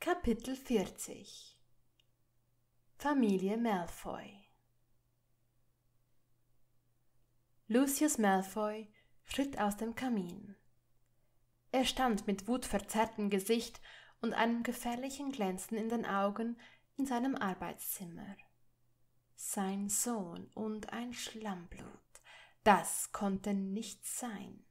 Kapitel 40 Familie Malfoy Lucius Malfoy schritt aus dem Kamin. Er stand mit wutverzerrtem Gesicht und einem gefährlichen Glänzen in den Augen in seinem Arbeitszimmer. Sein Sohn und ein Schlammblut, das konnte nicht sein.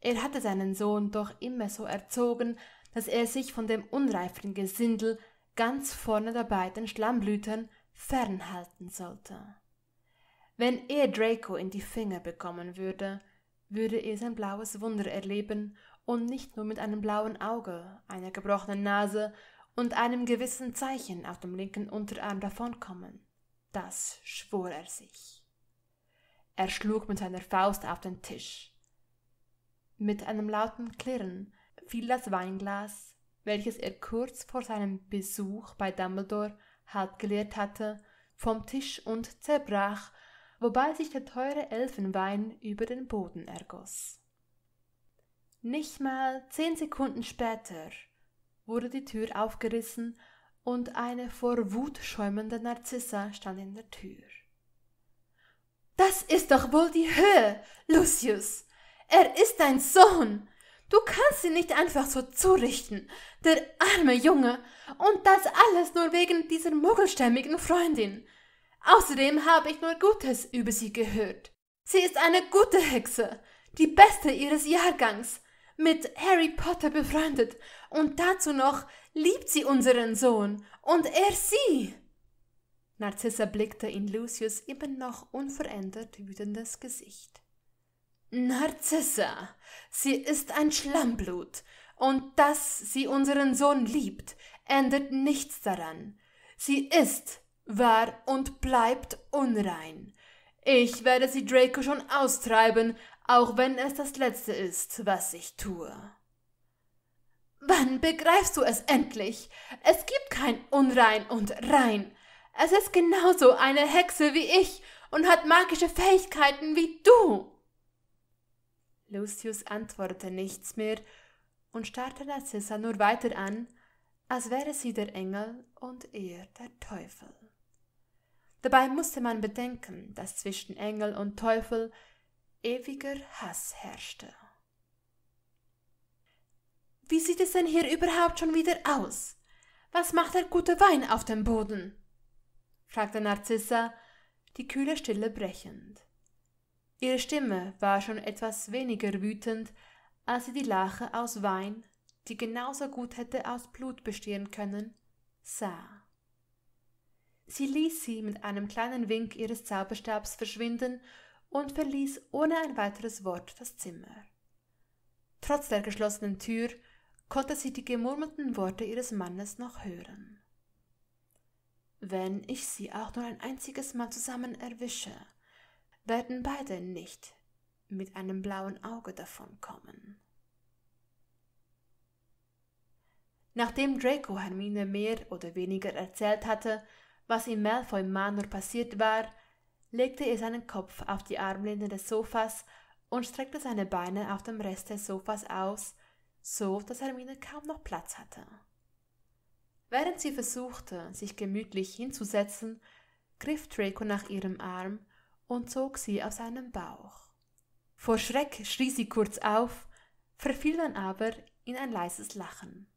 Er hatte seinen Sohn doch immer so erzogen, dass er sich von dem unreifen Gesindel ganz vorne dabei den Schlammblütern fernhalten sollte. Wenn er Draco in die Finger bekommen würde, würde er sein blaues Wunder erleben und nicht nur mit einem blauen Auge, einer gebrochenen Nase und einem gewissen Zeichen auf dem linken Unterarm davonkommen. Das schwor er sich. Er schlug mit seiner Faust auf den Tisch. Mit einem lauten Klirren fiel das Weinglas, welches er kurz vor seinem Besuch bei Dumbledore halb geleert hatte, vom Tisch und zerbrach, wobei sich der teure Elfenwein über den Boden ergoss. Nicht mal zehn Sekunden später wurde die Tür aufgerissen und eine vor Wut schäumende Narzissa stand in der Tür. Das ist doch wohl die Höhe, Lucius! Er ist dein Sohn! Du kannst sie nicht einfach so zurichten, der arme Junge. Und das alles nur wegen dieser muggelstämmigen Freundin. Außerdem habe ich nur Gutes über sie gehört. Sie ist eine gute Hexe, die beste ihres Jahrgangs, mit Harry Potter befreundet und dazu noch liebt sie unseren Sohn und er sie. Narzissa blickte in Lucius immer noch unverändert wütendes Gesicht. Narzissa, sie ist ein Schlammblut, und dass sie unseren Sohn liebt, ändert nichts daran. Sie ist, war und bleibt unrein. Ich werde sie Draco schon austreiben, auch wenn es das Letzte ist, was ich tue. Wann begreifst du es endlich? Es gibt kein Unrein und Rein. Es ist genauso eine Hexe wie ich und hat magische Fähigkeiten wie du. Lucius antwortete nichts mehr und starrte Narcissa nur weiter an, als wäre sie der Engel und er der Teufel. Dabei musste man bedenken, dass zwischen Engel und Teufel ewiger Hass herrschte. Wie sieht es denn hier überhaupt schon wieder aus? Was macht der gute Wein auf dem Boden? fragte Narzissa, die kühle Stille brechend. Ihre Stimme war schon etwas weniger wütend, als sie die Lache aus Wein, die genauso gut hätte aus Blut bestehen können, sah. Sie ließ sie mit einem kleinen Wink ihres Zauberstabs verschwinden und verließ ohne ein weiteres Wort das Zimmer. Trotz der geschlossenen Tür konnte sie die gemurmelten Worte ihres Mannes noch hören. Wenn ich sie auch nur ein einziges Mal zusammen erwische, werden beide nicht mit einem blauen Auge davonkommen. Nachdem Draco Hermine mehr oder weniger erzählt hatte, was ihm Malfoy Manor passiert war, legte er seinen Kopf auf die Armlehne des Sofas und streckte seine Beine auf dem Rest des Sofas aus, so dass Hermine kaum noch Platz hatte. Während sie versuchte, sich gemütlich hinzusetzen, griff Draco nach ihrem Arm und zog sie aus seinem Bauch. Vor Schreck schrie sie kurz auf, verfiel dann aber in ein leises Lachen.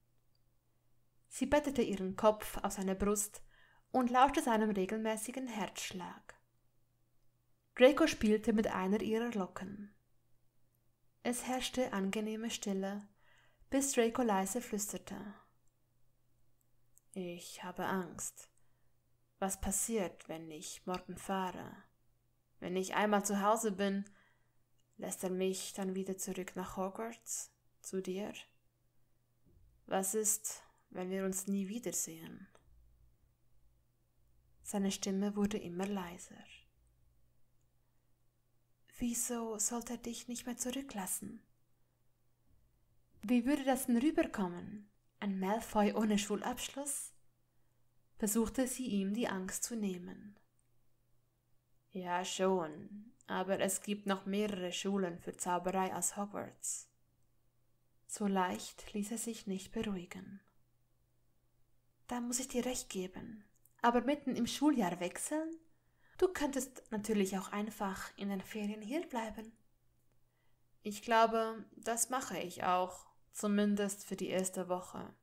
Sie bettete ihren Kopf auf seine Brust und lauschte seinem regelmäßigen Herzschlag. Draco spielte mit einer ihrer Locken. Es herrschte angenehme Stille, bis Draco leise flüsterte. Ich habe Angst. Was passiert, wenn ich morgen fahre? Wenn ich einmal zu Hause bin, lässt er mich dann wieder zurück nach Hogwarts, zu dir. Was ist, wenn wir uns nie wiedersehen? Seine Stimme wurde immer leiser. Wieso sollte er dich nicht mehr zurücklassen? Wie würde das denn rüberkommen? Ein Malfoy ohne Schulabschluss? Versuchte sie ihm die Angst zu nehmen. Ja, schon. Aber es gibt noch mehrere Schulen für Zauberei als Hogwarts. So leicht ließ er sich nicht beruhigen. Da muss ich dir recht geben. Aber mitten im Schuljahr wechseln? Du könntest natürlich auch einfach in den Ferien hier bleiben. Ich glaube, das mache ich auch, zumindest für die erste Woche.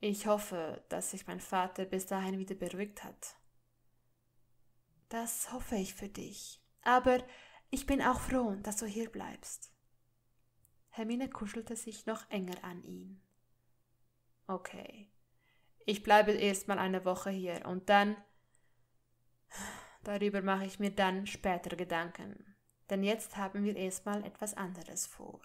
Ich hoffe, dass sich mein Vater bis dahin wieder beruhigt hat. Das hoffe ich für dich. Aber ich bin auch froh, dass du hier bleibst. Hermine kuschelte sich noch enger an ihn. Okay. Ich bleibe erst mal eine Woche hier und dann. Darüber mache ich mir dann später Gedanken. Denn jetzt haben wir erst mal etwas anderes vor.